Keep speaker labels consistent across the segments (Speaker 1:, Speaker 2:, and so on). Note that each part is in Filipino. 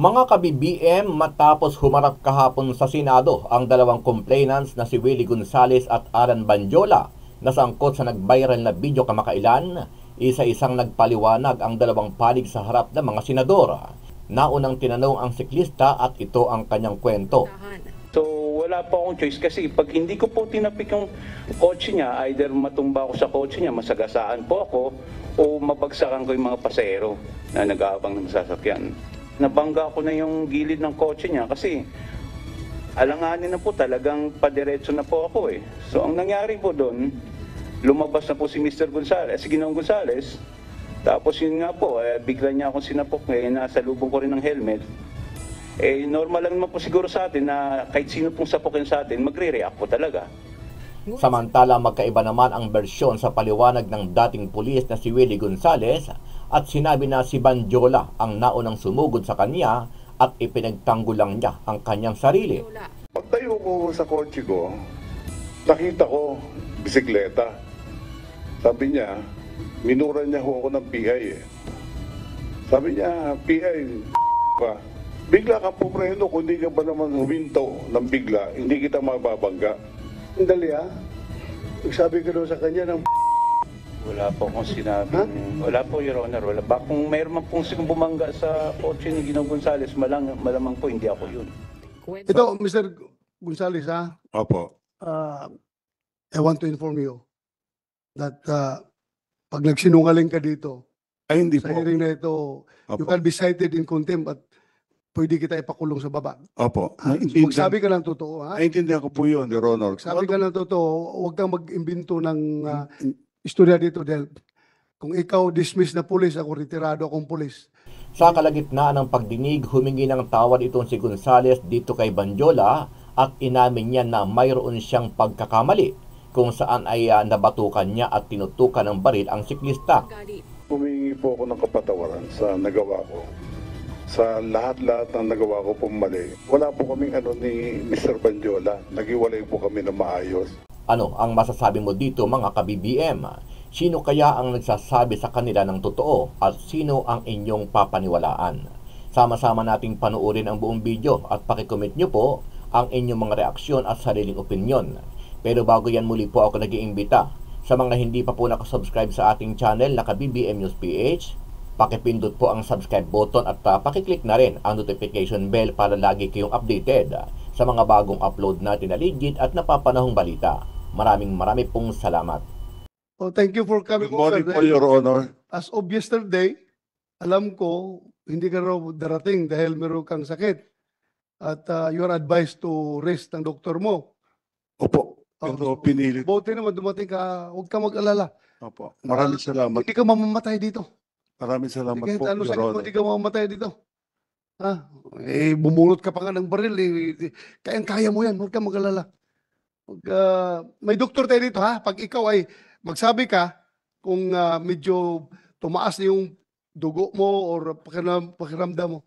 Speaker 1: Mga ka-BBM, matapos humarap kahapon sa Senado ang dalawang complainants na si Willie Gonzales at Aran Banjola na sangkot sa nag-viral na video kamakailan, isa-isang nagpaliwanag ang dalawang panig sa harap ng mga senador. Naunang tinanong ang siklista at ito ang kanyang kwento.
Speaker 2: So wala po akong choice kasi pag hindi ko po tinapik yung kotse niya, either matumba ako sa kotse niya, masagasaan po ako, o mabagsakan ko yung mga pasahero na nag-aabang ng sasakyan nabangga ko na yung gilid ng kotse niya kasi alanganin na po talagang padiretso na po ako eh. So ang nangyari po doon, lumabas na po si Mr. Gonzales, eh, si Ginoong Gonzales. Tapos yun nga po, eh, bigla niya akong sinapok eh, nasa lubong ko rin ng helmet. Eh, normal lang naman po siguro sa atin na kahit sino pong sapokin sa atin, magre-react
Speaker 1: po talaga. Samantala magkaiba naman ang bersyon sa paliwanag ng dating pulis na si Willie Gonzales at sinabi na si Banjola ang naunang sumugod sa kanya at ipinagtanggol lang niya ang kanyang sarili.
Speaker 3: Pagtayo ko sa kotse ko, nakita ko bisikleta. Sabi niya, minura niya ako ng PI eh. Sabi niya, PI, ka. Bigla ka po preno, kung hindi ka ba naman huminto ng bigla, hindi kita mababangga.
Speaker 4: Dali ah. Sabi ko sa kanya ng
Speaker 2: wala po akong sinabi. Huh? Wala po, Your Honor. Wala. Ba, kung mayroon man pong sigang bumangga sa kotse ni Gino Gonzales, malang, malamang po hindi ako yun. Ito, Mr.
Speaker 4: Gonzales, ha? Opo. Uh, I want to inform you that uh, pag nagsinungaling ka dito, ay hindi sa po. hearing na ito, Opo. you can be cited in contempt at pwede kita ipakulong sa baba.
Speaker 3: Opo. Ah, ha? Magsabi ka
Speaker 4: ng totoo, ha? Naintindihan
Speaker 3: ko po yun, Your
Speaker 1: Honor. Magsabi
Speaker 4: ka ng totoo, huwag kang mag-imbento ng uh, istorya dito, Del. Kung ikaw dismiss na pulis, ako retirado akong pulis.
Speaker 1: Sa kalagitnaan ng pagdinig, humingi ng tawad itong si Gonzales dito kay Banjola at inamin niya na mayroon siyang pagkakamali kung saan ay uh, nabatukan niya at tinutukan ng baril ang siklista.
Speaker 3: Humingi po ako ng kapatawaran sa nagawa ko. Sa lahat-lahat ng nagawa ko pong mali, wala po kaming ano ni Mr. Banjola. Nagiwalay po kami
Speaker 1: na maayos. Ano ang masasabi mo dito mga ka-BBM? Sino kaya ang nagsasabi sa kanila ng totoo at sino ang inyong papaniwalaan? Sama-sama nating panuorin ang buong video at pakicomment nyo po ang inyong mga reaksyon at sariling opinyon. Pero bago yan muli po ako nag-iimbita sa mga hindi pa po nakasubscribe sa ating channel na ka-BBM News PH, pakipindot po ang subscribe button at uh, pakiclick na rin ang notification bell para lagi kayong updated sa mga bagong upload natin na legit at napapanahong balita. Maraming marami pong salamat.
Speaker 4: Oh, thank you for coming. Good morning po, Your Honor. As of yesterday, alam ko, hindi ka raw darating dahil meron kang sakit. At uh, you are advised to rest ng doktor mo. Opo. Pero oh, pinili. Buti naman dumating ka. Huwag ka mag-alala. Opo. Maraming salamat. Hindi ka mamamatay dito. Maraming salamat Kahit po, ano Your Honor. Hindi ka mamamatay dito. Ha? Eh, bumulot ka pa nga ng baril. Eh. Kayang-kaya mo yan. Huwag ka mag-alala. Pag, uh, ah, may doktor tayo dito ha. Pag ikaw ay magsabi ka kung uh, medyo tumaas na yung dugo mo or pakiram, pakiramdam mo.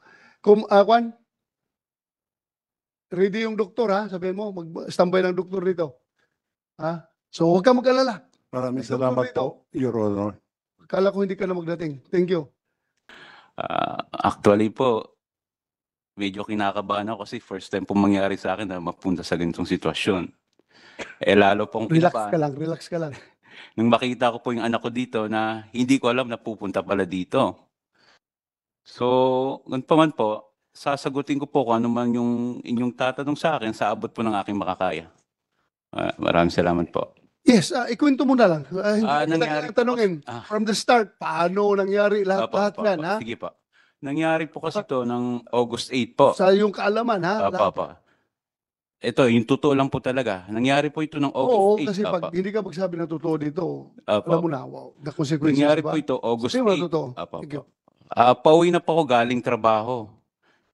Speaker 4: Kung, uh, ah, Kwan? Ready yung doktor ha. Sabihin mo, mag-standby ng doktor dito. Ha? So huwag ka mag-alala. Maraming salamat dito. po, Your Honor. Akala ko hindi ka na magdating. Thank you.
Speaker 2: Uh, actually po, medyo kinakabahan ako kasi first time po mangyari sa akin na mapunta sa ganitong sitwasyon. Eh lalo pong Relax ka
Speaker 4: lang, relax ka lang.
Speaker 2: Nung makita ko po yung anak ko dito na hindi ko alam na pupunta pala dito. So, ganun pa man po, sasagutin ko po kung ano man yung inyong tatanong sa akin sa abot po ng aking makakaya. Uh, maraming salamat po.
Speaker 4: Yes, uh, ikwento mo na lang. Uh, Ah, ah nangyari kita tanongin. ah. From the start, paano nangyari lahat, Opo, lahat opo, yan, opo. ha? Sige po. Nangyari po kasi to ng
Speaker 2: August 8 po. Sa iyong kaalaman, ha? Opo, Lahat- opo. Ito, yung totoo lang po talaga. Nangyari po ito ng August Oo, 8. kasi pag hindi
Speaker 4: ka magsabi ng totoo dito,
Speaker 2: Apa. alam mo na, wow,
Speaker 4: the consequences, Nangyari po ito August Sabi mo na 8. Apa,
Speaker 2: apa. you. Ah, pauwi na po ako galing trabaho.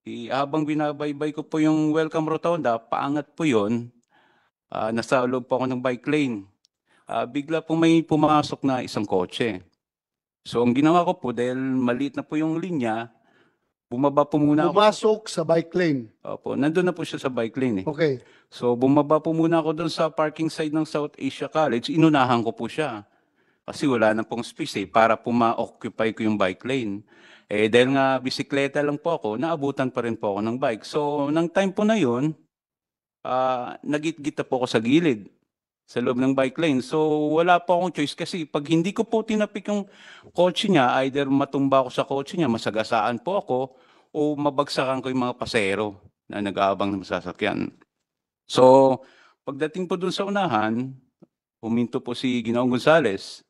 Speaker 2: I, habang binabaybay ko po yung welcome rotunda, paangat po yun. Ah, nasa loob po ako ng bike lane. Ah, bigla po may pumasok na isang kotse. So ang ginawa ko po, dahil maliit na po yung linya, Bumaba po muna ako. Pumasok sa bike lane. Opo, nandun na po siya sa bike lane eh. Okay. So bumaba po muna ako doon sa parking side ng South Asia College. Inunahan ko po siya. Kasi wala na pong space eh, para po ma-occupy ko yung bike lane. Eh dahil nga bisikleta lang po ako, naabutan pa rin po ako ng bike. So nang time po na yun, uh, nagitgita po ako sa gilid sa loob ng bike lane. So wala po akong choice kasi pag hindi ko po tinapik yung kotse niya, either matumba ako sa kotse niya, masagasaan po ako, o mabagsakan ko yung mga pasero na nag-aabang ng sasakyan. So, pagdating po dun sa unahan, huminto po si Ginoong Gonzales.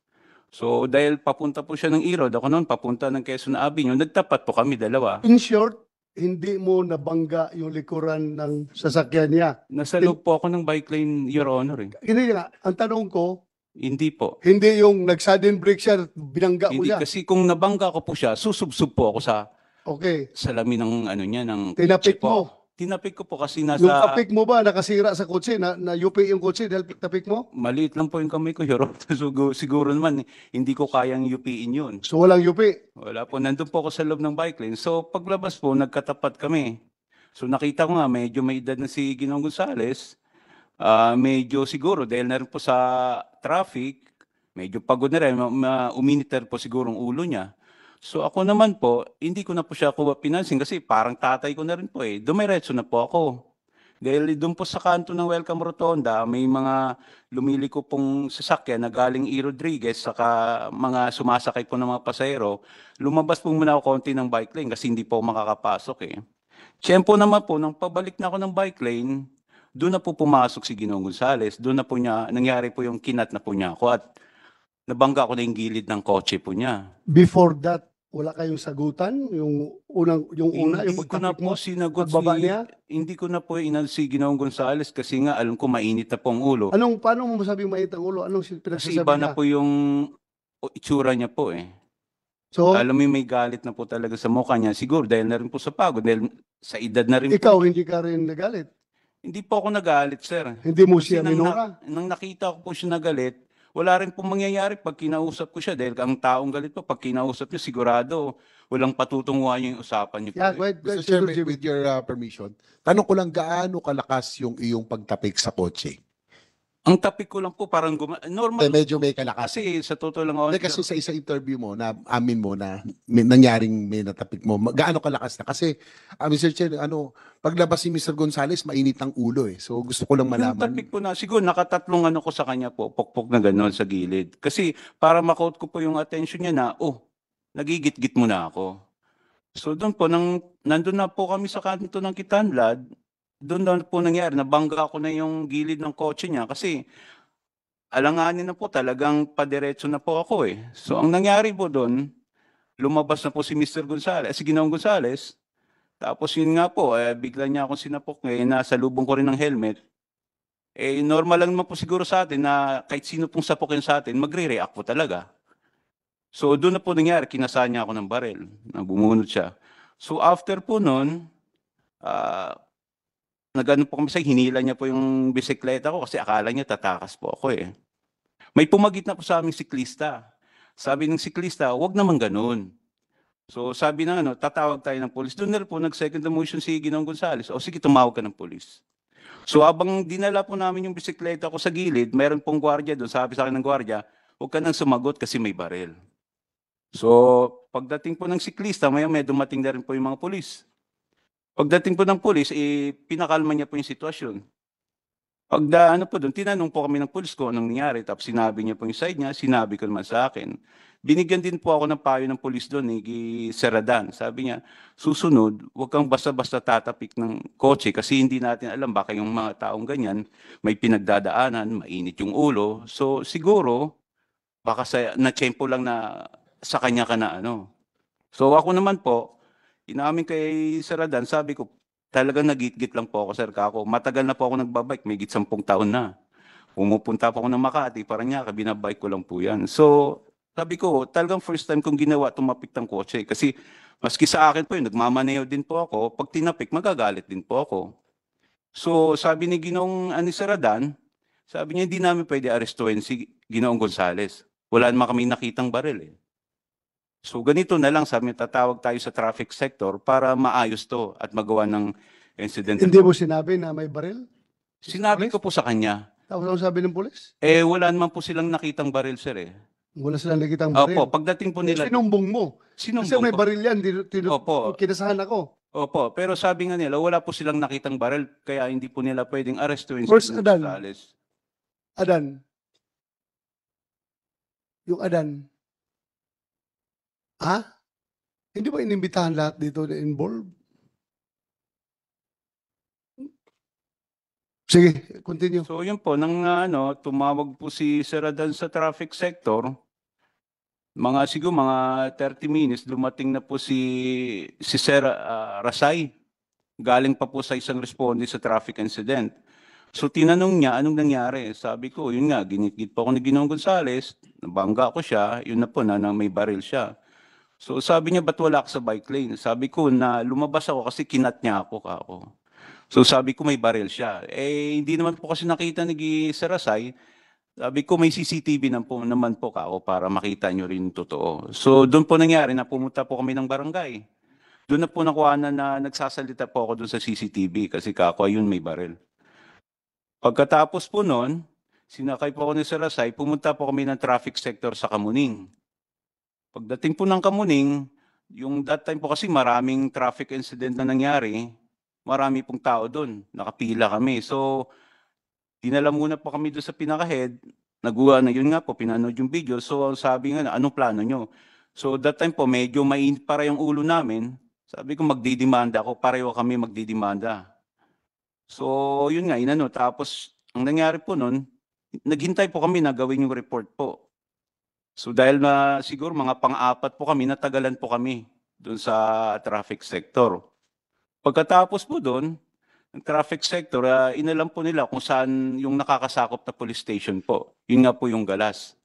Speaker 2: So, dahil papunta po siya ng Irod, ako noon papunta ng Quezon Avenue, nagtapat po kami dalawa.
Speaker 4: In short, hindi mo nabangga yung likuran ng sasakyan niya. Nasa loob po ako ng bike lane, Your Honor. Eh. Hindi nga, ang tanong ko, Hindi po. hindi yung nag-sudden brake siya, at binangga
Speaker 2: mo Hindi, kasi kung nabangga ko po siya, susubsob po ako sa Okay, salamin ng ano niya, ng...
Speaker 4: tinapik kotse mo. Tinapik ko po kasi
Speaker 2: nasa... Yung tapik
Speaker 4: mo ba, nakasira sa kotse, na, na UP yung kotse dahil tapik mo?
Speaker 2: Maliit lang po yung kamay ko, Your Honor. So, siguro naman, hindi ko kayang UPin yun. So walang UP? Wala po. Nandun po ako sa loob ng bike lane. So paglabas po, nagkatapat kami. So nakita ko nga, medyo may edad na si Ginong Gonzales. Uh, medyo siguro, dahil na rin po sa traffic, medyo pagod na rin. Ma- ma- uminiter po siguro ang ulo niya. So ako naman po, hindi ko na po siya kuha financing kasi parang tatay ko na rin po eh. Dumiretso na po ako. Dahil doon po sa kanto ng Welcome Rotonda, may mga lumiliko pong sasakyan na galing E. Rodriguez saka mga sumasakay po ng mga pasahero. Lumabas po muna ako konti ng bike lane kasi hindi po makakapasok eh. Tiyempo naman po, nang pabalik na ako ng bike lane, doon na po pumasok si Ginoong Gonzales. Doon na po niya, nangyari po yung kinat na po niya ako at nabangga ko na yung gilid ng kotse po niya.
Speaker 4: Before that, wala kayong sagutan? Yung unang yung una, hindi yung ko na mo?
Speaker 2: po sinagot pagbaba si, niya? hindi ko na po inal si Ginoong Gonzales kasi nga alam ko mainit na po ang ulo. Anong,
Speaker 4: paano mo masabing mainit ang ulo? Anong sin- Kasi pinagsasabi iba na po
Speaker 2: yung itsura niya po eh. So, Alam mo may galit na po talaga sa mukha niya siguro dahil na rin po sa pagod dahil sa edad na rin. po. ikaw
Speaker 4: hindi ka rin nagalit.
Speaker 2: Hindi po ako nagalit, sir. Hindi mo Kasi siya nang Nang nakita ko po siya nagalit, wala rin pong mangyayari pag kinausap ko siya dahil ang taong galit pa pag kinausap niya sigurado walang patutunguhan yung usapan niyo. Yeah, wait, Mr. Chairman, with
Speaker 5: your uh, permission, tanong ko lang gaano kalakas yung iyong pagtapik sa kotse?
Speaker 2: Ang tapik ko lang po parang guma- normal. Eh, medyo may kalakas. Kasi sa totoo lang Oh, Kasi sa isang interview
Speaker 4: mo, na amin mo na may, nangyaring may natapik mo, gaano kalakas na? Kasi, ah, Mr. Chair, ano, paglabas si Mr. Gonzales, mainit ang ulo eh. So gusto ko lang malaman. yung
Speaker 2: tapik ko na siguro nakatatlong ano ko sa kanya po, pokpok na gano'n sa gilid. Kasi para makout ko po yung attention niya na, oh, nagigit-git mo na ako. So doon po, nang, nandun na po kami sa kanto ng Kitanlad, Do'n na po nangyari, nabangga ko na yung gilid ng kotse niya kasi alanganin na po talagang padiretso na po ako eh. So ang nangyari po doon, lumabas na po si Mr. Gonzales, si Ginoong Gonzales. Tapos yun nga po, eh, bigla niya akong sinapok eh, nasa lubong ko rin ng helmet. Eh, normal lang naman po siguro sa atin na kahit sino pong sapokin sa atin, magre-react po talaga. So doon na po nangyari, kinasa niya ako ng barel, na bumunot siya. So after po noon, uh, ah, nagano po kami sa hinila niya po yung bisikleta ko kasi akala niya tatakas po ako eh. May pumagit na po sa aming siklista. Sabi ng siklista, wag naman ganun. So sabi na ano, tatawag tayo ng polis. Doon na po nag-second motion si Ginoong Gonzales. O sige, tumawag ka ng polis. So habang dinala po namin yung bisikleta ko sa gilid, mayroon pong gwardiya doon. Sabi sa akin ng gwardiya, huwag ka nang sumagot kasi may baril. So pagdating po ng siklista, maya may dumating na rin po yung mga polis. Pagdating po ng pulis, eh, pinakalma niya po yung sitwasyon. Pag ano po doon, tinanong po kami ng pulis ko anong nangyari. Tapos sinabi niya po yung side niya, sinabi ko naman sa akin. Binigyan din po ako ng payo ng pulis doon, ni eh, Seradan. Sabi niya, susunod, huwag kang basta-basta tatapik ng kotse kasi hindi natin alam baka yung mga taong ganyan may pinagdadaanan, mainit yung ulo. So siguro, baka sa, na chempo lang na sa kanya ka na ano. So ako naman po, inamin kay Sir Adan, sabi ko, talagang nagit lang po ako, Sir Kako. Matagal na po ako nagbabike, may git sampung taon na. Pumupunta po ako ng Makati, parang niya, binabike ko lang po yan. So, sabi ko, talagang first time kong ginawa tumapik ng kotse. Kasi maski sa akin po yun, nagmamaneo din po ako. Pag tinapik, magagalit din po ako. So, sabi ni Ginong ani ah, Saradan, sabi niya, hindi namin pwede arestuhin si Ginoong Gonzales. Wala naman kami nakitang baril eh. So ganito na lang sa amin, tatawag tayo sa traffic sector para maayos to at magawa ng incident. Hindi mo
Speaker 4: sinabi na may baril?
Speaker 2: Sinabi ko po sa kanya.
Speaker 4: Tapos ang sabi ng pulis?
Speaker 2: Eh, wala naman po silang nakitang baril, sir eh.
Speaker 4: Wala silang nakitang baril. Opo, pagdating po eh, nila... Sinumbong mo.
Speaker 2: Sinumbong Kasi may baril yan, din, din, Opo. kinasahan ako. Opo, pero sabi nga nila, wala po silang nakitang baril, kaya hindi po nila pwedeng arrestuin Where's si Adan?
Speaker 4: Adan. Yung Adan. Ah? Hindi ba inimbitahan lahat dito na involved? Sige,
Speaker 2: continue. So yun po, nang ah, ano, tumawag po si Sir Adan sa traffic sector, mga siguro mga 30 minutes, dumating na po si, si Sir uh, Rasay. Galing pa po sa isang respondent sa traffic incident. So tinanong niya, anong nangyari? Sabi ko, yun nga, ginigit po ako ni Ginong Gonzales, nabangga ko siya, yun na po, na, na may baril siya. So sabi niya, ba't wala ako sa bike lane? Sabi ko na lumabas ako kasi kinat niya ako ka So sabi ko may barrel siya. Eh hindi naman po kasi nakita ni Sarasay. Sabi ko may CCTV naman po, naman po ka para makita niyo rin totoo. So doon po nangyari na pumunta po kami ng barangay. Doon na po nakuha na, na nagsasalita po ako doon sa CCTV kasi kako ayun may barrel. Pagkatapos po noon, sinakay po ako ni Sarasay, pumunta po kami ng traffic sector sa Kamuning. Pagdating po ng Kamuning, yung that time po kasi maraming traffic incident na nangyari, marami pong tao doon, nakapila kami. So, dinala muna po kami doon sa pinaka-head, naguha na yun nga po, pinanood yung video. So, sabi nga, anong plano nyo? So, that time po, medyo mainit para yung ulo namin. Sabi ko, magdidimanda ako, pareho kami magdidimanda. So, yun nga, inano. Tapos, ang nangyari po noon, naghintay po kami na gawin yung report po. So dahil na siguro mga pang-apat po kami, natagalan po kami doon sa traffic sector. Pagkatapos po doon, ang traffic sector, uh, inalam po nila kung saan yung nakakasakop na police station po. Yun nga po yung galas.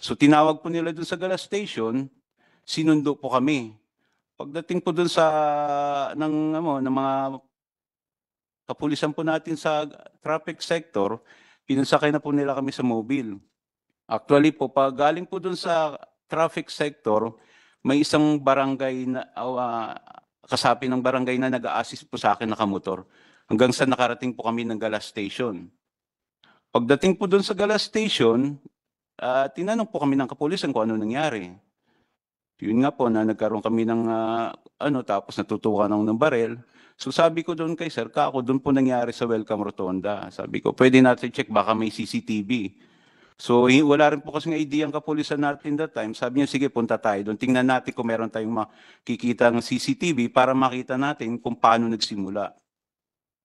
Speaker 2: So tinawag po nila doon sa galas station, sinundo po kami. Pagdating po doon sa ng, ano, ng mga kapulisan po natin sa traffic sector, pinasakay na po nila kami sa mobile. Actually po, pag galing po dun sa traffic sector, may isang barangay na, uh, kasapi ng barangay na nag assist po sa akin nakamotor. Hanggang sa nakarating po kami ng Galas Station. Pagdating po dun sa Galas Station, uh, tinanong po kami ng kapulisan kung ano nangyari. Yun nga po na nagkaroon kami ng uh, ano tapos natutukan ako ng barel. So sabi ko doon kay Sir Kako, doon po nangyari sa Welcome Rotonda. Sabi ko, pwede natin check baka may CCTV. So wala rin po kasing idea ang kapulisan natin that time. Sabi niya, sige, punta tayo doon. Tingnan natin kung meron tayong makikita ng CCTV para makita natin kung paano nagsimula.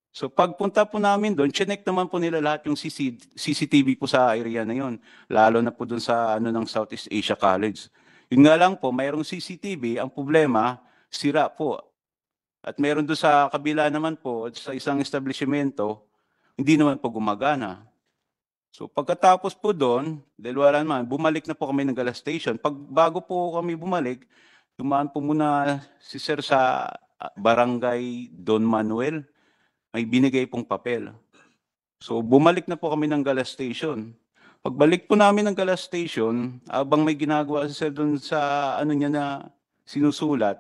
Speaker 2: So pagpunta po namin doon, chinek naman po nila lahat yung CCTV po sa area na yon, lalo na po doon sa ano ng Southeast Asia College. Yun nga lang po, mayroong CCTV, ang problema, sira po. At meron doon sa kabila naman po, sa isang establishmento, hindi naman po gumagana. So pagkatapos po doon, dahil wala naman, bumalik na po kami ng gas station. Pag bago po kami bumalik, dumaan po muna si sir sa ah, barangay Don Manuel. May binigay pong papel. So bumalik na po kami ng gas station. Pagbalik po namin ng gas station, abang may ginagawa si sir doon sa ano niya na sinusulat,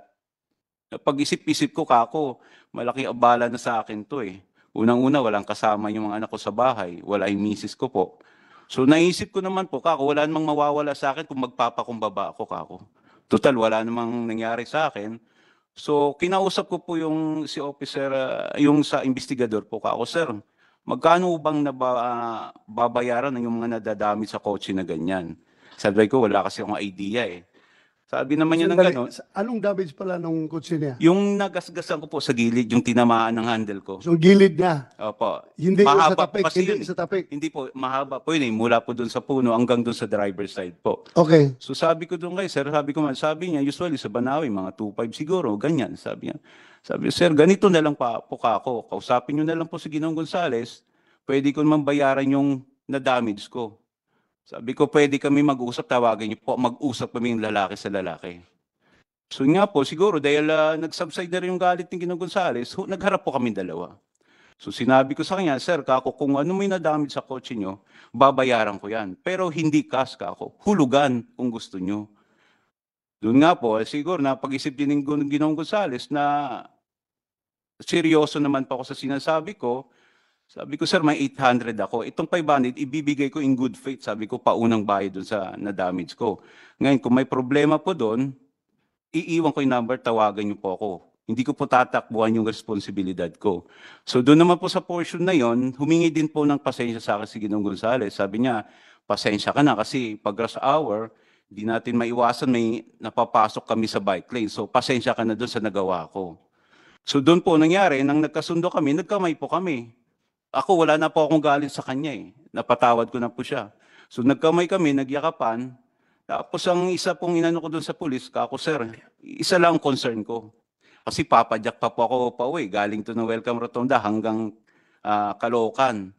Speaker 2: pag-isip-isip ko kako, malaki abala na sa akin to eh. Unang-una, walang kasama yung mga anak ko sa bahay. Wala yung misis ko po. So naisip ko naman po, kako, wala namang mawawala sa akin kung magpapakumbaba ako, kako. Total, wala namang nangyari sa akin. So kinausap ko po yung si officer, uh, yung sa investigador po, kako, sir, magkano bang naba, uh, babayaran ng yung mga nadadami sa kotse na ganyan? Sabi ko, wala kasi akong idea eh. Sabi naman niya ng gano'n. sa-
Speaker 4: Anong damage pala nung kotse niya?
Speaker 2: Yung nagasgasan ko po sa gilid, yung tinamaan ng handle ko. So
Speaker 4: gilid niya?
Speaker 2: Opo. Hindi yung sa tapik. Hindi yun. sa tapik. Eh. Hindi po, mahaba po yun eh. Mula po dun sa puno hanggang dun sa driver's side po. Okay. So sabi ko doon kay sir, sabi ko man, sabi niya, usually sa Banawi, mga 2.5 siguro, ganyan, sabi niya. Sabi sir, ganito na lang pa po ako. Kausapin niyo na lang po si Ginong Gonzales, pwede ko naman bayaran yung na-damage ko. Sabi ko, pwede kami mag-usap, tawagin niyo po, mag-usap kami yung lalaki sa lalaki. So nga po, siguro dahil uh, ah, nag-subside na rin yung galit ni Ginong Gonzales, so, nagharap po kami dalawa. So sinabi ko sa kanya, Sir, kako, kung ano may nadamit sa kotse nyo, babayaran ko yan. Pero hindi kas, kako. Hulugan kung gusto nyo. Doon nga po, eh, siguro napag-isip din ni Ginong Gonzales na seryoso naman pa ako sa sinasabi ko, sabi ko, sir, may 800 ako. Itong 500, ibibigay ko in good faith. Sabi ko, paunang bayad doon sa na-damage ko. Ngayon, kung may problema po doon, iiwan ko yung number, tawagan niyo po ako. Hindi ko po tatakbuhan yung responsibilidad ko. So doon naman po sa portion na yon, humingi din po ng pasensya sa akin si Ginong Gonzales. Sabi niya, pasensya ka na kasi pag rush hour, di natin maiwasan may napapasok kami sa bike lane. So pasensya ka na doon sa nagawa ko. So doon po nangyari, nang nagkasundo kami, nagkamay po kami. Ako, wala na po akong galit sa kanya eh. Napatawad ko na po siya. So nagkamay kami, nagyakapan. Tapos ang isa pong inano ko doon sa pulis, kako sir, isa lang concern ko. Kasi papadyak pa po ako pa uwi. Galing to na Welcome Rotonda hanggang uh, Caloocan.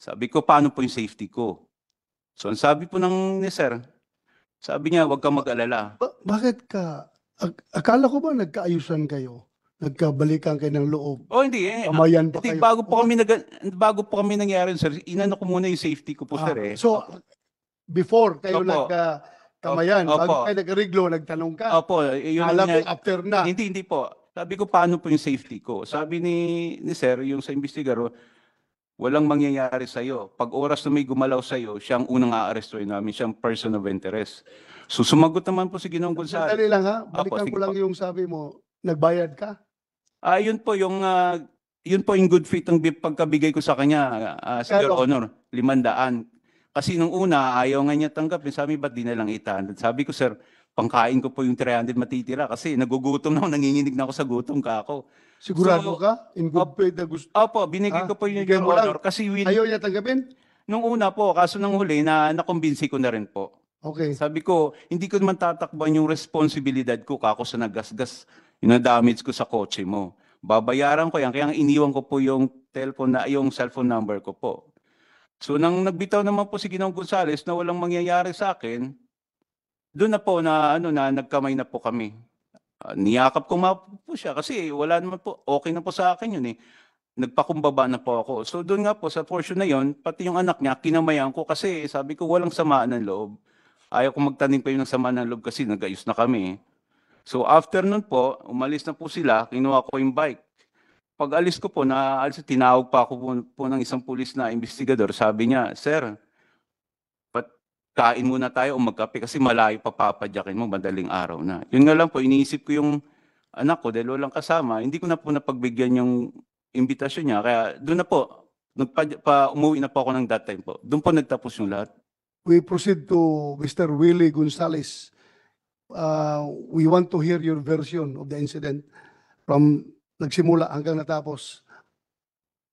Speaker 2: Sabi ko, paano po yung safety ko? So ang sabi po ng ni sir, sabi niya, huwag kang mag-alala. Ba-
Speaker 4: bakit ka, ak- akala ko ba nagkaayusan kayo? nagkabalikan kay ng loob.
Speaker 2: Oh, hindi eh. Kamayan pa hindi, kayo. Bago po, kami, nag, bago po kami nangyari, sir, inano ko muna yung safety ko po, ah, sir. Eh. So,
Speaker 4: before kayo Opo. nag... Uh, kamayan, Opo. bago kayo nagreglo, nagtanong ka.
Speaker 2: Opo. Eh, yun Alam ko, after na. Hindi, hindi po. Sabi ko, paano po yung safety ko? Sabi ni, ni sir, yung sa investigaro, walang mangyayari sa iyo. Pag oras na may gumalaw sa iyo, siyang unang aarestuhin namin, siyang person of interest. So sumagot naman po si Ginoong
Speaker 4: Gonzales. Dali lang ha, balikan Apo, ko lang po. yung sabi mo, nagbayad ka?
Speaker 2: Ah, yun po yung ah, yun po yung good fit ang bi- pagkabigay ko sa kanya, ah, sa Your Pero- Honor, 500. Kasi nung una, ayaw nga niya tanggapin. Sabi, ba't di na lang 800? Sabi ko, sir, pangkain ko po yung 300 matitira kasi nagugutom na ako, nanginginig na ako sa gutom ka ako. Sigurado So,
Speaker 4: ka? In good faith na gusto. Opo,
Speaker 2: binigay ah, ko po yung bigyan Your lang. Honor kasi will, Ayaw niya tanggapin? nung una po, kaso nang huli, na nakumbinsi ko na rin po. Okay. Sabi ko, hindi ko naman tatakban yung responsibilidad ko kako sa naggasgas yung na-damage ko sa kotse mo. Babayaran ko yan. Kaya iniwan ko po yung telepono na, yung cellphone number ko po. So nang nagbitaw naman po si Ginong Gonzales na walang mangyayari sa akin, doon na po na ano na nagkamay na po kami. Uh, niyakap ko ma po siya kasi wala naman po okay na po sa akin yun eh nagpakumbaba na po ako. So doon nga po sa portion na yon, pati yung anak niya, kinamayan ko kasi sabi ko walang samaan ng loob. Ayaw ko magtanim pa yun ng samaan ng loob kasi nagayos na kami. So after nun po, umalis na po sila, kinuha ko yung bike. Pag alis ko po, na, tinawag pa ako po, po ng isang pulis na investigador. Sabi niya, Sir, kain muna tayo o magkape kasi malayo papapadyakin mo, madaling araw na. Yun nga lang po, iniisip ko yung anak ko dahil walang kasama, hindi ko na po napagbigyan yung imbitasyon niya. Kaya doon na po, nagpa, pa, umuwi na po ako ng that time po. Doon po nagtapos yung lahat.
Speaker 4: We proceed to Mr. Willie Gonzalez uh, we want to hear your version of the incident from nagsimula hanggang natapos.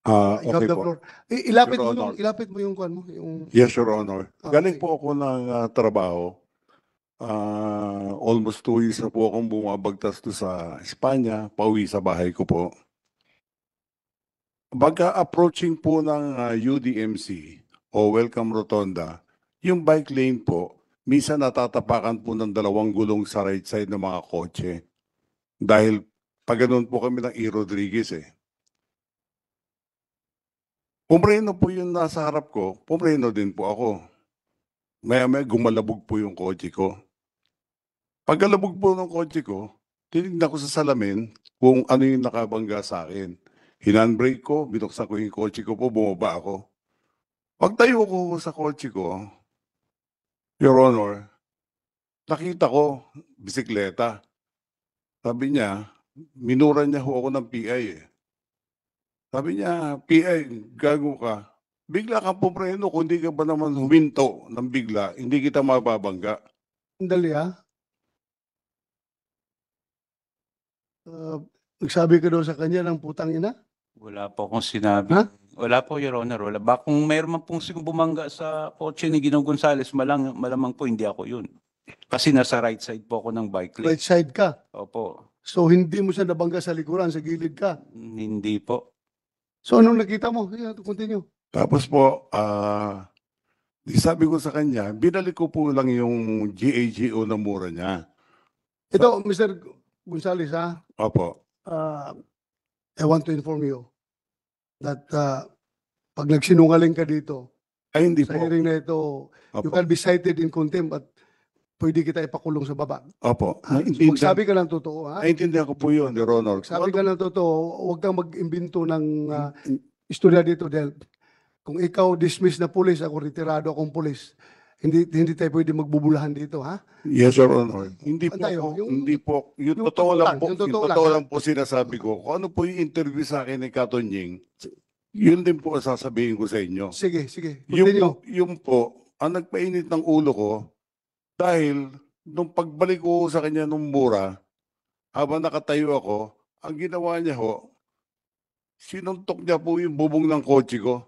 Speaker 5: Ah, uh, Ikaw okay the floor. I- ilapit, Your mo yung,
Speaker 4: ilapit mo yung kwan mo. Yung,
Speaker 3: Yes, Your Honor. Ah, Galing po ako ng ah, trabaho. Uh, almost two years na po akong bumabagtas to sa Espanya, pauwi sa bahay ko po. Pagka approaching po ng ah, UDMC o Welcome Rotonda, yung bike lane po, Misa natatapakan po ng dalawang gulong sa right side ng mga kotse. Dahil pag ganun po kami ng E. Rodriguez eh. Pumreno po yung nasa harap ko, pumreno din po ako. Maya maya gumalabog po yung kotse ko. Pagkalabog po ng kotse ko, tinignan ko sa salamin kung ano yung nakabangga sa akin. Hinanbrake ko, binuksan ko yung kotse ko po, bumaba ako. Pagtayo ko sa kotse ko, Your Honor, nakita ko bisikleta. Sabi niya, minura niya ho ako ng PI eh. Sabi niya, PI, gago ka. Bigla kang pumreno kung hindi ka ba naman huminto ng bigla, hindi kita mababangga.
Speaker 4: Sandali ha. Uh, ah, nagsabi ka daw sa kanya ng putang ina?
Speaker 2: Wala po akong sinabi. Ha? Wala po, Your Honor. Wala. Ba, kung mayroon man pong bumangga sa kotse ni Ginong Gonzales, malang, malamang po hindi ako yun. Kasi nasa right side po ako ng
Speaker 4: bike lane. Right side ka. Opo. So hindi mo siya nabangga sa likuran, sa gilid ka. Hindi po. So anong nakita mo? Yeah, continue.
Speaker 3: Tapos po, ah, di sabi ko sa kanya, binalik ko po lang yung GAGO na mura niya. Ito,
Speaker 4: Mr. Gonzales, ha? Opo. Uh, I want to inform you that uh, pag nagsinungaling ka dito, Ay, hindi sa po. hearing na ito, you can be cited in contempt at pwede kita ipakulong sa baba.
Speaker 3: Opo. Ha? Ah, naiintindihan, Magsabi ka
Speaker 4: ng totoo, ha?
Speaker 3: naiintindihan ko po yun, Your Honor. Magsabi
Speaker 4: ka ng totoo, huwag kang mag-imbento ng mm, ah, mm. istorya dito dahil kung ikaw dismiss na pulis, ako retirado akong pulis. Hindi hindi tayo pwede magbubulahan dito, ha?
Speaker 3: Yes, sir, Honor. Hindi po, Antayo, yung- hindi po, yung, yung totoo totoo lang po, yung yung totoo, lang. lang po sinasabi ko. Kung ano po yung interview sa akin ni Katon Ying, yun din po ang sasabihin ko sa inyo.
Speaker 4: Sige, sige. Yung, yung
Speaker 3: po, ang nagpainit ng ulo ko, dahil nung pagbalik ko sa kanya nung mura, habang nakatayo ako, ang ginawa niya ho, sinuntok niya po yung bubong ng kotse ko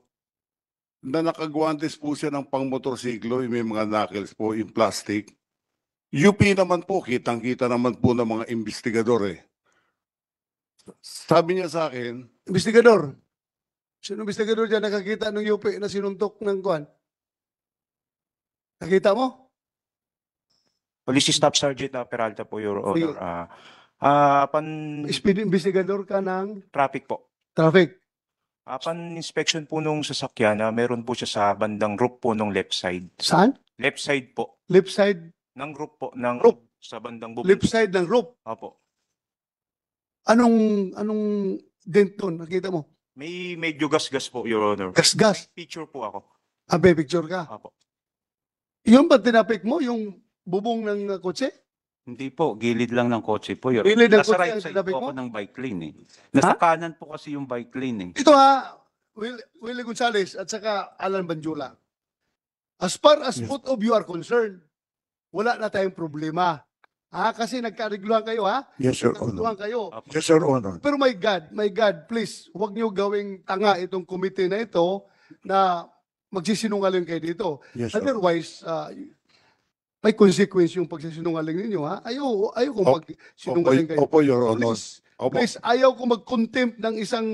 Speaker 3: na nakagwantes po siya ng pangmotorsiklo, may mga knuckles po, in plastic. UP naman po, kitang-kita naman po ng mga investigador eh. Sabi niya sa akin,
Speaker 4: Investigador, sino investigador dyan nakakita ng UP na sinuntok ng kuan?
Speaker 5: Nakita mo? Police Staff Sergeant na Peralta po, Your Sige. Honor. Ah, ah, pan Speed investigador ka ng traffic po. traffic. Uh, inspection po nung sasakyan, na ah, meron po siya sa bandang roof po nung left side. Saan? Left side po. Left side? Ng roof po. Ng Roof. Sa bandang bubong. Left side ng roof. Opo.
Speaker 4: Anong, anong dent doon? Nakita mo?
Speaker 5: May medyo gas-gas po, Your Honor. Gas-gas. Picture po ako.
Speaker 4: Ah, may picture ka? Opo. Yun ba tinapik mo? Yung bubong ng kotse? Hindi po, gilid lang ng kotse po
Speaker 2: yun. Gilid ng Nasa kotse, right side po ako ng bike lane eh. Nasa kanan po kasi yung bike lane
Speaker 4: eh. Ito ha, Will, Willie Gonzalez at saka Alan Banjula. As far as both of you are concerned, wala na tayong problema. Ha? Kasi nagkaregluhan kayo ha?
Speaker 3: Yes, Your Honor. Nagkaregluhan kayo. Yes, Your Honor.
Speaker 4: Pero my God, my God, please, huwag niyo gawing tanga itong committee na ito na magsisinungaling kayo dito. Yes, Your Otherwise, uh, may consequence yung pagsisinungaling ninyo, ha? Ayaw, ayaw kong Opo, magsinungaling kayo. Opo, Your Honor. Please, Opo. please ayaw kong mag-contempt ng isang,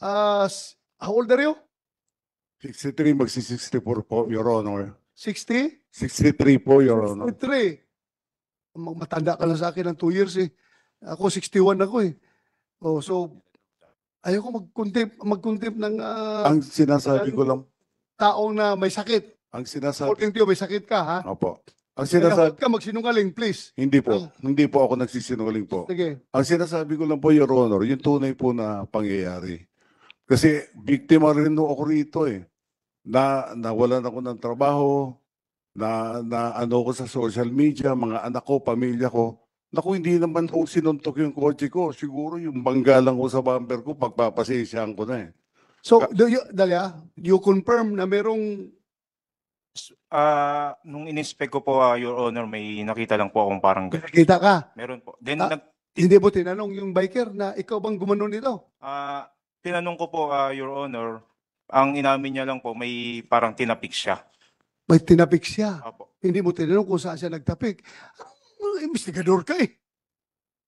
Speaker 4: uh, how old are you? 63, magsi-64 po, Your Honor. 60? 63 po, Your Honor. 63. Matanda ka lang sa akin ng 2 years eh. Ako 61 ako eh. Oh, so ayoko mag-contempt mag ng uh, ang sinasabi ng, ko lang taong na may sakit. Ang sinasabi... According to you, may sakit ka, ha? Opo. Ang sinasabi... huwag ka magsinungaling, please. Hindi po.
Speaker 3: Hindi po ako nagsisinungaling po. Sige. Ang sinasabi ko lang po, Your Honor, yung tunay po na pangyayari. Kasi biktima rin ho ako rito eh. Na nawalan ako ng trabaho, na, na ano ko sa social media, mga anak ko, pamilya ko. Naku, hindi naman ho sinuntok yung kotse ko. Siguro yung banggalan ko sa bumper ko,
Speaker 5: pagpapasensyaan ko na eh.
Speaker 4: So, do you, Dalia, you confirm na merong
Speaker 5: Ah, nung in-inspect ko po, ah, Your Honor, may nakita lang po akong parang Nakita ka. meron po. Then Ah. nag
Speaker 4: Hindi mo tinanong yung biker na ikaw bang gumano nito?
Speaker 5: ah, tinanong ko po, ah, Your Honor, ang inamin niya lang po may parang tinapik siya. May tinapik siya. Apo.
Speaker 4: Hindi mo tinanong kung saan siya nagtapik. Ano, Investigador ka eh.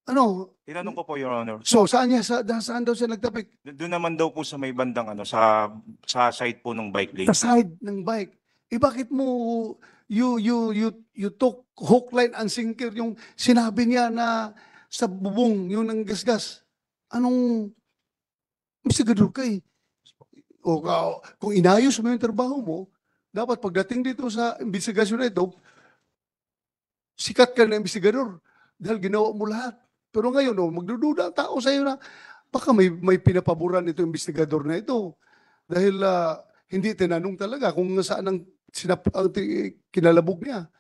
Speaker 5: Ano? Tinanong ko po, Your Honor. So,
Speaker 4: saan, niya, sa, saan daw siya nagtapik?
Speaker 5: Doon naman daw po sa may bandang ano sa sa side po ng bike lane. Sa side
Speaker 4: ng bike. Eh bakit mo you you you you took hook line and sinker yung sinabi niya na sa bubong yung ang gasgas. Anong Mr. Gadurka eh. O, o, kung inayos mo yung trabaho mo, dapat pagdating dito sa investigasyon na ito, sikat ka na investigador dahil ginawa mo lahat. Pero ngayon, oh, magdududa ang tao sa iyo na baka may, may pinapaboran itong investigador na ito. Dahil uh, hindi tinanong talaga kung saan ang sinap, ang ti- kinalabog niya.